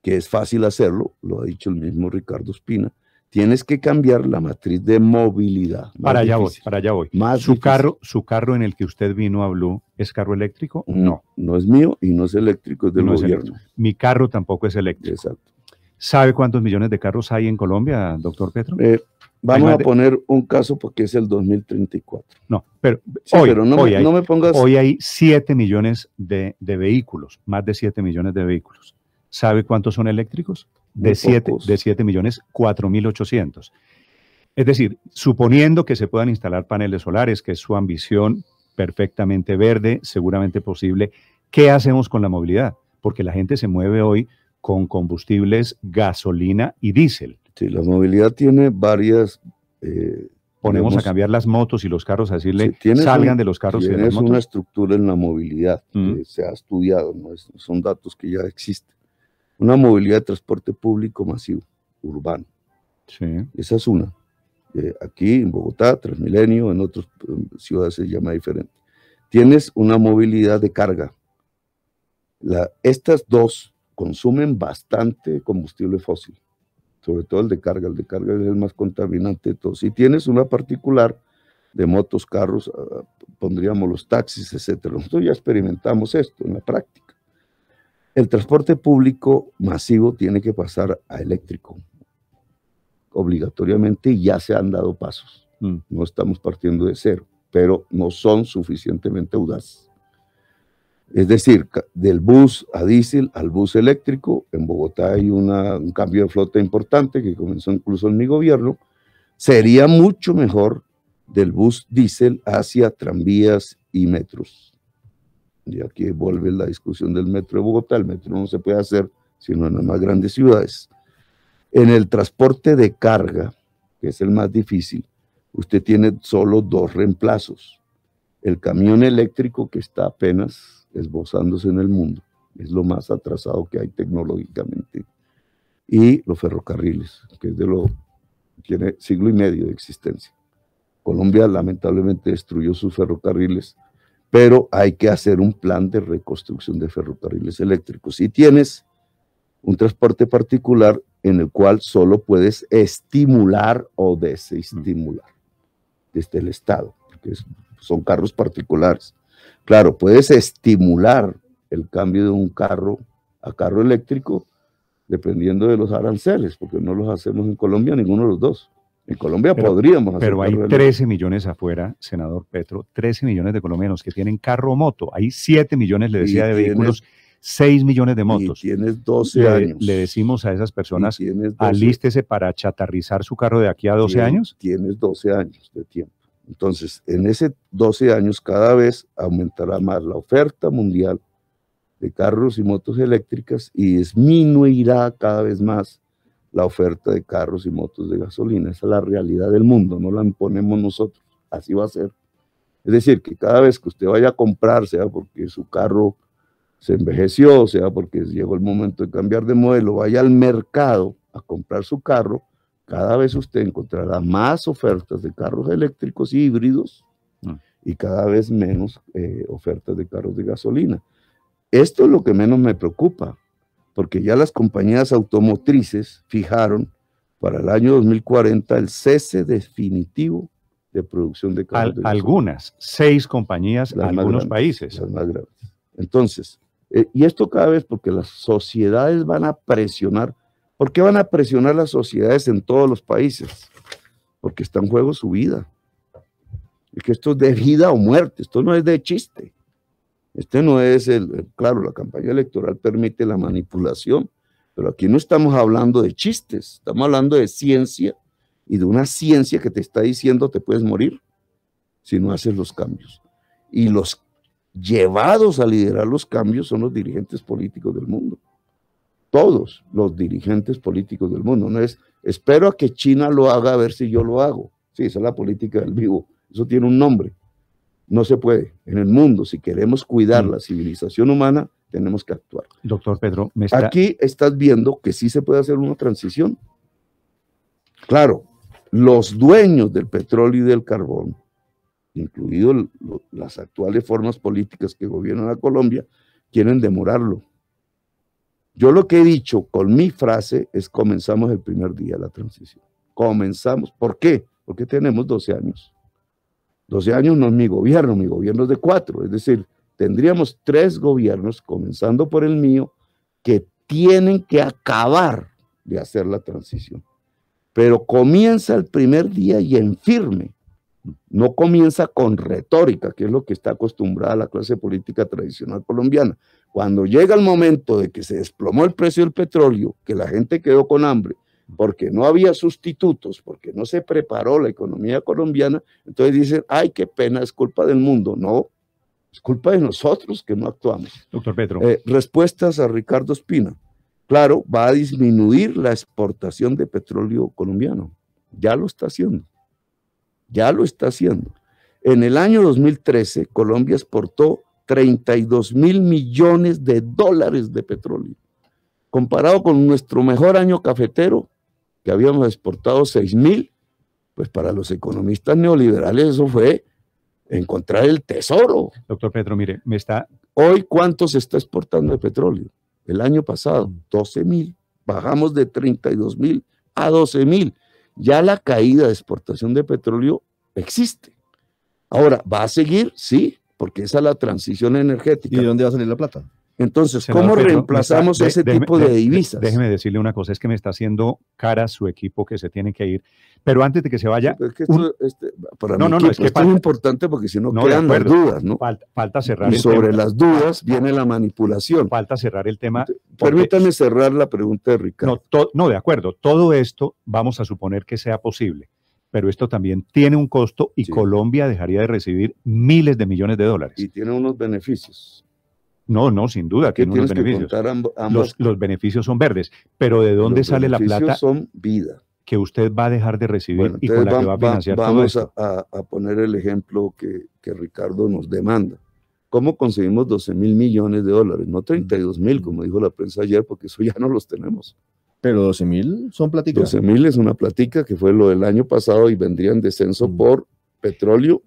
que es fácil hacerlo, lo ha dicho el mismo Ricardo Espina, tienes que cambiar la matriz de movilidad. Para allá voy, para allá voy. Más su, carro, ¿Su carro en el que usted vino habló es carro eléctrico? No. No es mío y no es eléctrico, es del gobierno. Mi carro tampoco es eléctrico. Exacto. ¿Sabe cuántos millones de carros hay en Colombia, doctor Petro? Eh, Vamos a poner un caso porque es el 2034. No, pero, hoy, no, pongas. Hoy hay 7 millones de, vehículos, más de 7 millones de vehículos. ¿Sabe cuántos son eléctricos? De 7, de 7 millones, 4.800. Es decir, suponiendo que se puedan instalar paneles solares, que es su ambición perfectamente verde, seguramente posible, ¿qué hacemos con la movilidad? Porque la gente se mueve hoy con combustibles gasolina y diésel. Sí, la movilidad tiene varias... Eh, Ponemos a cambiar las motos y los carros, a decirle, salgan de los carros y una estructura en la movilidad que mm. se ha estudiado, ¿no? son datos que ya existen. Una movilidad de transporte público masivo, urbano. Esa es una. Eh, aquí en Bogotá, Transmilenio, en otras ciudades se llama diferente. Tienes una movilidad de carga. La, estas dos consumen bastante combustible fósil sobre todo el de carga, el de carga es el más contaminante de todos. Si tienes una particular de motos, carros, ah, pondríamos los taxis, etcétera. Nosotros ya experimentamos esto en la práctica. El transporte público masivo tiene que pasar a eléctrico, obligatoriamente, ya se han dado pasos. Mm. No estamos partiendo de cero, pero no son suficientemente audaces. Es decir, del bus a diésel al bus eléctrico, en Bogotá hay un cambio de flota importante que comenzó incluso en mi gobierno, sería mucho mejor del bus diésel hacia tranvías y metros. Y aquí vuelve la discusión del metro de Bogotá. El metro no se puede hacer sino en las más grandes ciudades. En el transporte de carga, que es el más difícil, usted tiene solo dos reemplazos. El camión eléctrico que está apenas esbozándose en el mundo. Es lo más atrasado que hay tecnológicamente. Y los ferrocarriles, que es de lo, tiene siglo y medio de existencia. Colombia lamentablemente destruyó sus ferrocarriles, pero hay que hacer un plan de reconstrucción de ferrocarriles eléctricos. Y tienes un transporte particular en el cual solo puedes estimular o desestimular mm. desde el Estado, que son carros particulares. Claro, puedes estimular el cambio de un carro a carro eléctrico dependiendo de los aranceles, porque no los hacemos en Colombia ninguno de los dos. En Colombia podríamos hacer. Pero hay 13 millones afuera, senador Petro, 13 millones de colombianos que tienen carro o moto. Hay 7 millones, le decía, de vehículos, 6 millones de motos. Y tienes 12 años. Le decimos a esas personas, alístese para chatarrizar su carro de aquí a 12 años. Tienes 12 años de tiempo. Entonces, en ese 12 años cada vez aumentará más la oferta mundial de carros y motos eléctricas y disminuirá cada vez más la oferta de carros y motos de gasolina. Esa es la realidad del mundo, no la imponemos nosotros, así va a ser. Es decir, que cada vez que usted vaya a comprar, sea porque su carro se envejeció, sea porque llegó el momento de cambiar de modelo, vaya al mercado a comprar su carro, cada vez usted encontrará más ofertas de carros eléctricos y híbridos ah. y cada vez menos eh, ofertas de carros de gasolina. Esto es lo que menos me preocupa, porque ya las compañías automotrices fijaron para el año 2040 el cese definitivo de producción de carros. algunas, seis compañías, en algunos países. Las más grandes. Entonces, eh, y esto cada vez porque las sociedades van a presionar ¿Por qué van a presionar las sociedades en todos los países? Porque está en juego su vida. Es que esto es de vida o muerte, esto no es de chiste. Este no es el, claro, la campaña electoral permite la manipulación, pero aquí no estamos hablando de chistes, estamos hablando de ciencia y de una ciencia que te está diciendo te puedes morir si no haces los cambios. Y los llevados a liderar los cambios son los dirigentes políticos del mundo todos los dirigentes políticos del mundo. No es, espero a que China lo haga a ver si yo lo hago. Sí, esa es la política del vivo. Eso tiene un nombre. No se puede. En el mundo, si queremos cuidar mm. la civilización humana, tenemos que actuar. Doctor Pedro, me está... aquí estás viendo que sí se puede hacer una transición. Claro, los dueños del petróleo y del carbón, incluidos las actuales formas políticas que gobiernan a Colombia, quieren demorarlo yo lo que he dicho con mi frase es comenzamos el primer día la transición. Comenzamos. ¿Por qué? Porque tenemos 12 años. 12 años no es mi gobierno, mi gobierno es de cuatro. Es decir, tendríamos tres gobiernos, comenzando por el mío, que tienen que acabar de hacer la transición. Pero comienza el primer día y en firme. No comienza con retórica, que es lo que está acostumbrada la clase política tradicional colombiana. Cuando llega el momento de que se desplomó el precio del petróleo, que la gente quedó con hambre, porque no había sustitutos, porque no se preparó la economía colombiana, entonces dicen, ay, qué pena, es culpa del mundo. No, es culpa de nosotros que no actuamos. Doctor Petro. Eh, respuestas a Ricardo Espina. Claro, va a disminuir la exportación de petróleo colombiano. Ya lo está haciendo ya lo está haciendo. En el año 2013, Colombia exportó 32 mil millones de dólares de petróleo, comparado con nuestro mejor año cafetero, que habíamos exportado 6 mil, pues para los economistas neoliberales eso fue encontrar el tesoro. Doctor Pedro, mire, me está... Hoy, ¿cuánto se está exportando de petróleo? El año pasado, 12 mm. mil. Bajamos de 32 mil a 12 mil ya la caída de exportación de petróleo existe. Ahora, ¿va a seguir? Sí, porque esa es la transición energética. ¿Y dónde va a salir la plata? Entonces, ¿cómo reemplazamos ese tipo de, divisas? Déjeme decirle una cosa, es que me está haciendo cara su equipo que se tiene que ir. Pero antes de que se vaya... para no, es que esto este, importante porque si no, crean las dudas, ¿no? Falta, cerrar y sobre las dudas viene la manipulación. Falta cerrar el tema. Permítame cerrar la pregunta de Ricardo. No, no, de acuerdo, todo esto vamos a suponer que sea posible, pero esto también tiene un costo y Colombia dejaría de recibir miles de millones de dólares. Y tiene unos beneficios no, no, sin duda. Tiene unos beneficios. Los, beneficios son verdes, pero ¿de dónde sale la plata? son vida. Que usted va a dejar de recibir y con la que va a financiar Vamos a, poner el ejemplo que, que Ricardo nos demanda. ¿Cómo conseguimos 12 mil millones de dólares? No 32 mil, mm. como dijo la prensa ayer, porque eso ya no los tenemos. Pero 12 mil son platicas. 12 mil es una platica que fue lo del año pasado y vendría en descenso mm. por petróleo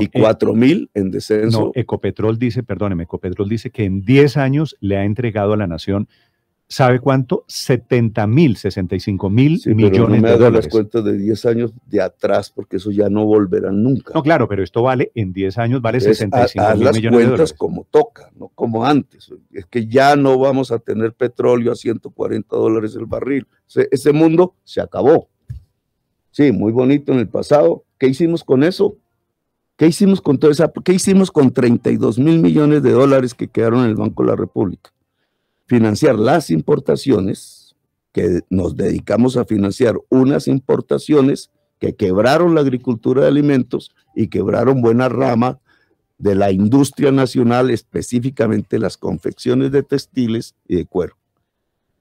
y y eh, mil en descenso. No, Ecopetrol dice, perdóneme, Ecopetrol dice que en 10 años le ha entregado a la nación, ¿sabe cuánto? 70 mil, 65 mil millones pero no de dólares. las cuentas de 10 años de atrás, porque eso ya no volverá nunca. No, claro, pero esto vale, en 10 años vale 65 mil millones de dólares. como toca, no como antes. Es que ya no vamos a tener petróleo a 140 dólares el barril. ese mundo se acabó. Sí, muy bonito en el pasado. ¿Qué hicimos con eso? ¿Qué hicimos con toda esa, qué hicimos con 32 mil millones de dólares que quedaron en el Banco de la República? Financiar las importaciones, que nos dedicamos a financiar unas importaciones que quebraron la agricultura de alimentos y quebraron buena rama de la industria nacional, específicamente las confecciones de textiles y de cuero,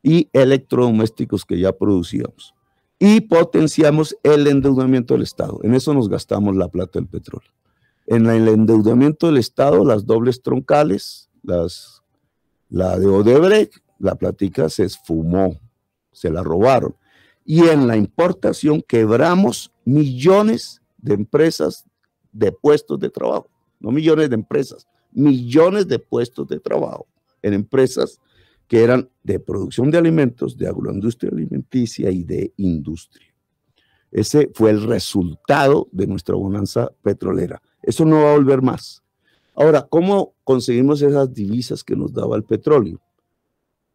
y electrodomésticos que ya producíamos. Y potenciamos el endeudamiento del Estado. En eso nos gastamos la plata del petróleo. En el endeudamiento del Estado, las dobles troncales, las, la de Odebrecht, la platica se esfumó, se la robaron. Y en la importación quebramos millones de empresas de puestos de trabajo, no millones de empresas, millones de puestos de trabajo en empresas que eran de producción de alimentos, de agroindustria alimenticia y de industria. Ese fue el resultado de nuestra bonanza petrolera. Eso no va a volver más. Ahora, ¿cómo conseguimos esas divisas que nos daba el petróleo?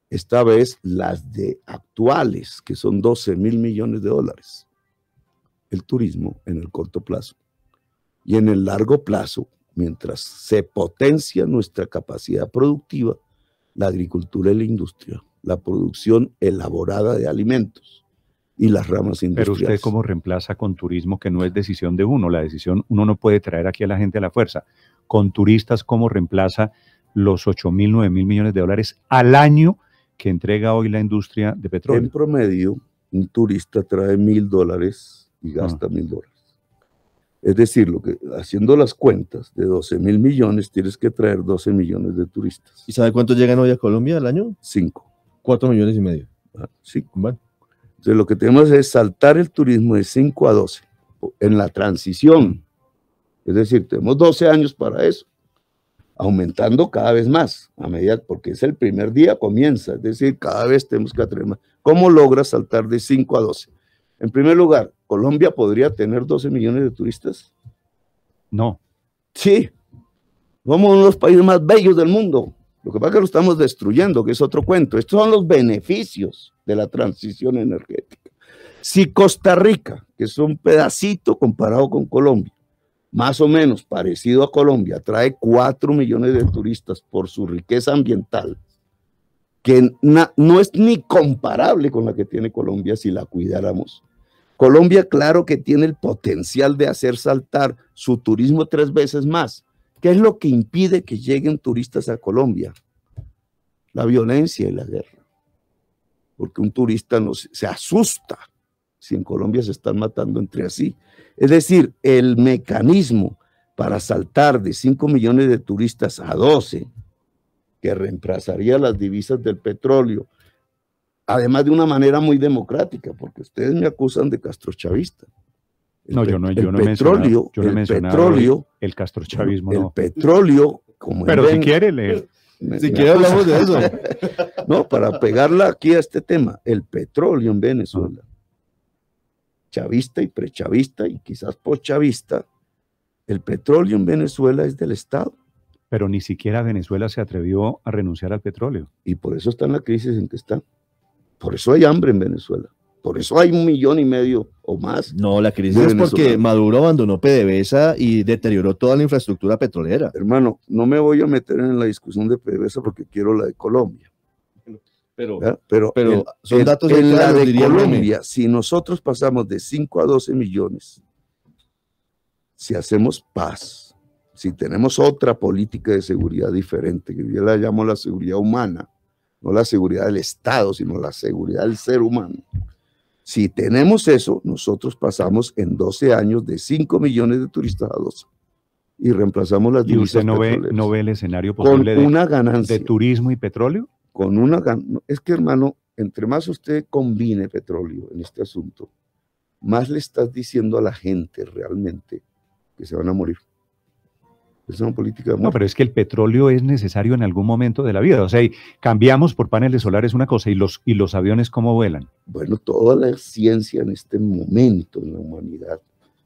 Esta vez las de actuales, que son 12 mil millones de dólares. El turismo en el corto plazo. Y en el largo plazo, mientras se potencia nuestra capacidad productiva, la agricultura y la industria, la producción elaborada de alimentos y las ramas industriales. Pero usted cómo reemplaza con turismo que no es decisión de uno, la decisión uno no puede traer aquí a la gente a la fuerza. Con turistas cómo reemplaza los 8 mil, 9 mil millones de dólares al año que entrega hoy la industria de petróleo. En promedio, un turista trae mil dólares y ah. gasta mil dólares. Es decir, lo que, haciendo las cuentas de 12 mil millones, tienes que traer 12 millones de turistas. ¿Y sabe cuántos llegan hoy a Colombia al año? Cinco. Cuatro millones y medio. Ah, cinco. sí. Entonces, lo que tenemos es saltar el turismo de 5 a 12 en la transición. Es decir, tenemos 12 años para eso, aumentando cada vez más, a medida, porque es el primer día comienza, es decir, cada vez tenemos que atrever más. ¿Cómo logra saltar de 5 a 12? En primer lugar, ¿Colombia podría tener 12 millones de turistas? No. Sí. Somos uno de los países más bellos del mundo. Lo que pasa es que lo estamos destruyendo, que es otro cuento. Estos son los beneficios de la transición energética. Si Costa Rica, que es un pedacito comparado con Colombia, más o menos parecido a Colombia, atrae 4 millones de turistas por su riqueza ambiental, que no es ni comparable con la que tiene Colombia si la cuidáramos. Colombia, claro que tiene el potencial de hacer saltar su turismo tres veces más. ¿Qué es lo que impide que lleguen turistas a Colombia? La violencia y la guerra porque un turista se asusta si en Colombia se están matando entre sí. Es decir, el mecanismo para saltar de 5 millones de turistas a 12, que reemplazaría las divisas del petróleo, además de una manera muy democrática, porque ustedes me acusan de castrochavista. no, yo no, yo el petróleo, el petróleo, el castrochavismo, el petróleo, como pero si quiere leer hablamos de eso. no, para pegarla aquí a este tema, el petróleo en Venezuela, chavista y prechavista y quizás postchavista. el petróleo en Venezuela es del Estado. Pero ni siquiera Venezuela se atrevió a renunciar al petróleo. Y por eso está en la crisis en que está. Por eso hay hambre en Venezuela. Por eso hay un millón y medio o más. No, la crisis es porque Maduro abandonó PDVSA y deterioró toda la infraestructura petrolera. Hermano, no me voy a meter en la discusión de PDVSA porque quiero la de Colombia. Pero, pero, son datos en la de Colombia. Si nosotros pasamos de 5 a 12 millones, si hacemos paz, si tenemos otra política de seguridad diferente, que yo la llamo la seguridad humana, no la seguridad del Estado, sino la seguridad del ser humano, si tenemos eso, nosotros pasamos en 12 años de 5 millones de turistas a 12 y reemplazamos las divisas. ¿Y usted no ve, el escenario posible de, una ganancia, de turismo y petróleo? Con una Es que, hermano, entre más usted combine petróleo en este asunto, más le estás diciendo a la gente realmente que se van a morir es una política No, pero es que el petróleo es necesario en algún momento de la vida. O sea, cambiamos por paneles solares una cosa y los, y los aviones cómo vuelan. Bueno, toda la ciencia en este momento en la humanidad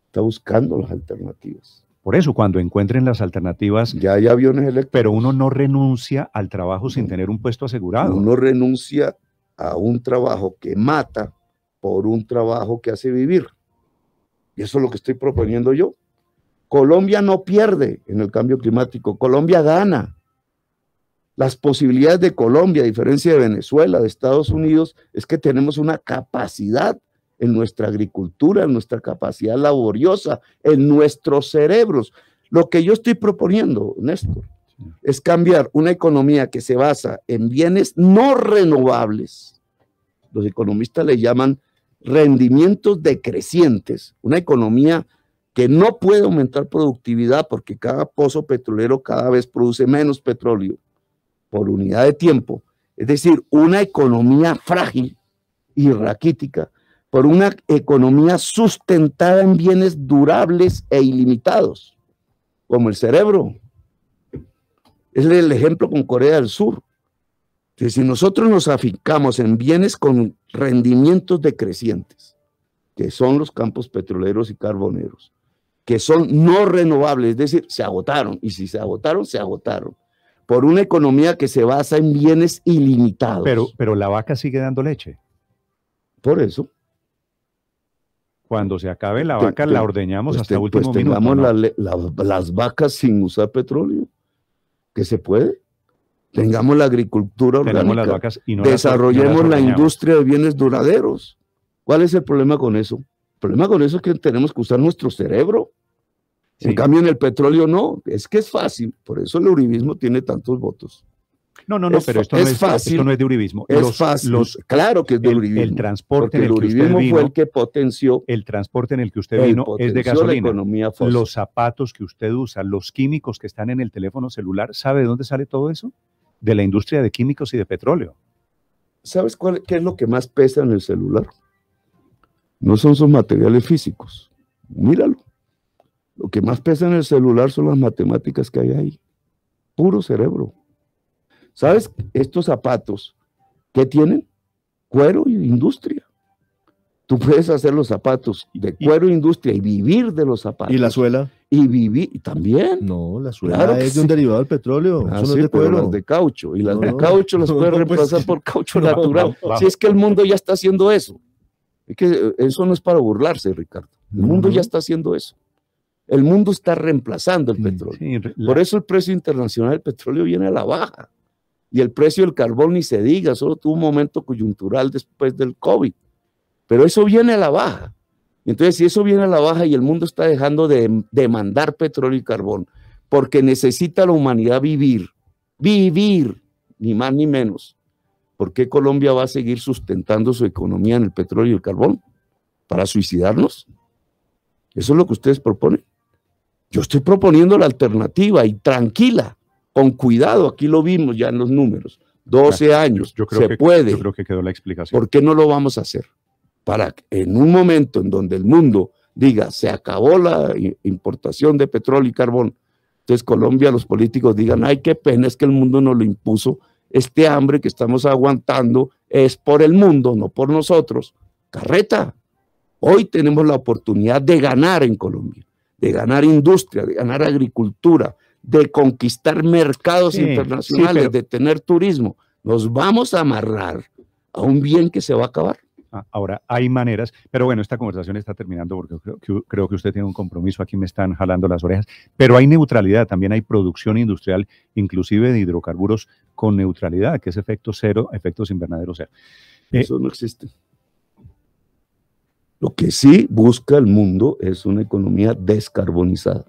está buscando las alternativas. Por eso, cuando encuentren las alternativas... Ya hay aviones eléctricos. Pero uno no renuncia al trabajo sin tener un puesto asegurado. Uno renuncia a un trabajo que mata por un trabajo que hace vivir. Y eso es lo que estoy proponiendo yo. Colombia no pierde en el cambio climático, Colombia gana. Las posibilidades de Colombia, a diferencia de Venezuela, de Estados Unidos, es que tenemos una capacidad en nuestra agricultura, en nuestra capacidad laboriosa, en nuestros cerebros. Lo que yo estoy proponiendo, Néstor, es cambiar una economía que se basa en bienes no renovables. Los economistas le llaman rendimientos decrecientes, una economía que no puede aumentar productividad porque cada pozo petrolero cada vez produce menos petróleo por unidad de tiempo. Es decir, una economía frágil y raquítica, por una economía sustentada en bienes durables e ilimitados, como el cerebro. Es el ejemplo con Corea del Sur. Que si nosotros nos afincamos en bienes con rendimientos decrecientes, que son los campos petroleros y carboneros, que son no renovables, es decir, se agotaron. Y si se agotaron, se agotaron. Por una economía que se basa en bienes ilimitados. Pero, pero la vaca sigue dando leche. Por eso. Cuando se acabe la pues, vaca, la pues, ordeñamos pues, hasta el último pues Tengamos las vacas sin usar petróleo, que se puede. Tengamos la agricultura orgánica. Las vacas y desarrollemos la industria de bienes duraderos. ¿Cuál es el problema con eso? El problema con eso es que tenemos que usar nuestro cerebro. En cambio, en el petróleo no, es que es fácil, por eso el uribismo tiene tantos votos. No, no, no, pero esto, no es, fácil, esto no es de uribismo. Es fácil. claro que es de uribismo. El transporte en el, fue el que potenció. El transporte en el que usted vino es de gasolina. los zapatos que usted usa, los químicos que están en el teléfono celular, ¿sabe de dónde sale todo eso? De la industria de químicos y de petróleo. ¿Sabes cuál, qué es lo que más pesa en el celular? No son sus materiales físicos. Míralo. Lo que más pesa en el celular son las matemáticas que hay ahí. Puro cerebro. ¿Sabes? Estos zapatos, ¿qué tienen? Cuero y industria. Tú puedes hacer los zapatos de cuero e industria y vivir de los zapatos. ¿Y la suela? Y vivir también. No, la suela es de un derivado del petróleo. son ah, de cuero. de caucho. Y las de caucho las puede puedes pues reemplazar por caucho natural. Si es que el mundo ya está haciendo eso. Es que eso no es para burlarse, Ricardo. El mundo ya está haciendo eso. El mundo está reemplazando el petróleo. Por eso el precio internacional del petróleo viene a la baja. Y el precio del carbón ni se diga, solo tuvo un momento coyuntural después del COVID. Pero eso viene a la baja. Entonces, si eso viene a la baja y el mundo está dejando de demandar petróleo y carbón, porque necesita la humanidad vivir, vivir, ni más ni menos. ¿Por qué Colombia va a seguir sustentando su economía en el petróleo y el carbón? ¿Para suicidarnos? ¿Eso es lo que ustedes proponen? Yo estoy proponiendo la alternativa y tranquila, con cuidado, aquí lo vimos ya en los números, 12 años, se puede. Yo creo que quedó la explicación. ¿Por qué no lo vamos a hacer? Para que en un momento en donde el mundo diga, se acabó la importación de petróleo y carbón, entonces Colombia, los políticos digan, ay, qué pena, es que el mundo no lo impuso, este hambre que estamos aguantando es por el mundo, no por nosotros. Carreta, hoy tenemos la oportunidad de ganar en Colombia de ganar industria, de ganar agricultura, de conquistar mercados internacionales, de tener turismo, nos vamos a amarrar a un bien que se va a acabar. Ah, ahora, hay maneras, pero bueno, esta conversación está terminando porque creo que, creo que, usted tiene un compromiso, aquí me están jalando las orejas, pero hay neutralidad, también hay producción industrial, inclusive de hidrocarburos con neutralidad, que es efecto cero, efectos invernaderos cero. Eso eh, no existe. Lo que sí busca el mundo es una economía descarbonizada.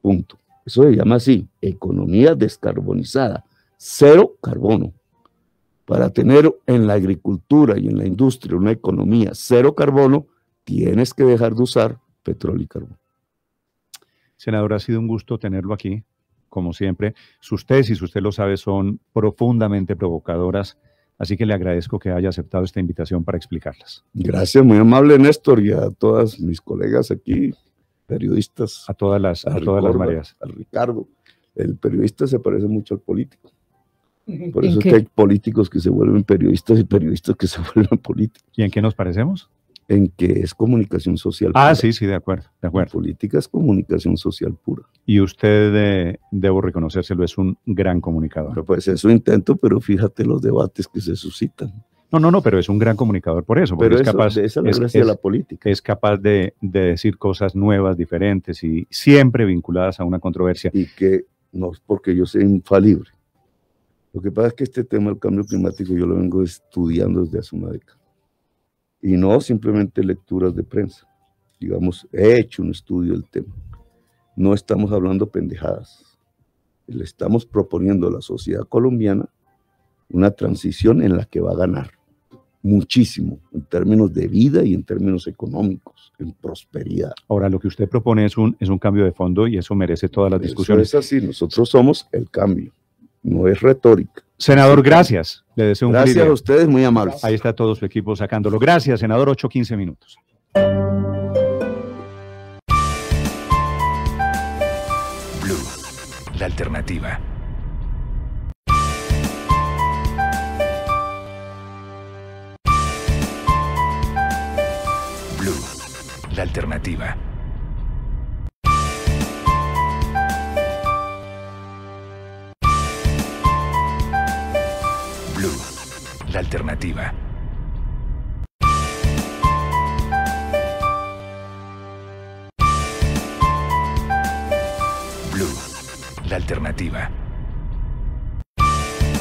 Punto. Eso se llama así, economía descarbonizada, cero carbono. Para tener en la agricultura y en la industria una economía cero carbono, tienes que dejar de usar petróleo y carbón. Senador, ha sido un gusto tenerlo aquí, como siempre. Sus tesis, usted lo sabe, son profundamente provocadoras. Así que le agradezco que haya aceptado esta invitación para explicarlas. Gracias, muy amable Néstor y a todas mis colegas aquí, periodistas. A todas las, a, todas las mareas. Al Ricardo. El periodista se parece mucho al político. Por eso es que hay políticos que se vuelven periodistas y periodistas que se vuelven políticos. ¿Y en qué nos parecemos? en que es comunicación social. Ah, pura. Ah, sí, sí, de acuerdo, de acuerdo. política es comunicación social pura. Y usted, debo reconocérselo, es un gran comunicador. Pero pues su intento, pero fíjate los debates que se suscitan. No, no, no, pero es un gran comunicador por eso, pero es capaz de es, la política. Es capaz de, de, decir cosas nuevas, diferentes y siempre vinculadas a una controversia. Y que no es porque yo soy infalible. Lo que pasa es que este tema del cambio climático yo lo vengo estudiando desde hace una década y no simplemente lecturas de prensa. Digamos, he hecho un estudio del tema. No estamos hablando pendejadas. Le estamos proponiendo a la sociedad colombiana una transición en la que va a ganar muchísimo en términos de vida y en términos económicos, en prosperidad. Ahora, lo que usted propone es un, es un cambio de fondo y eso merece todas las eso discusiones. es así, nosotros somos el cambio, no es retórica. Senador, gracias. Le deseo un gracias a ustedes, muy amables. Ahí está todo su equipo sacándolo. Gracias, senador. 8-15 minutos. Blue, la alternativa. Blue, la alternativa. la alternativa. Blue, la alternativa.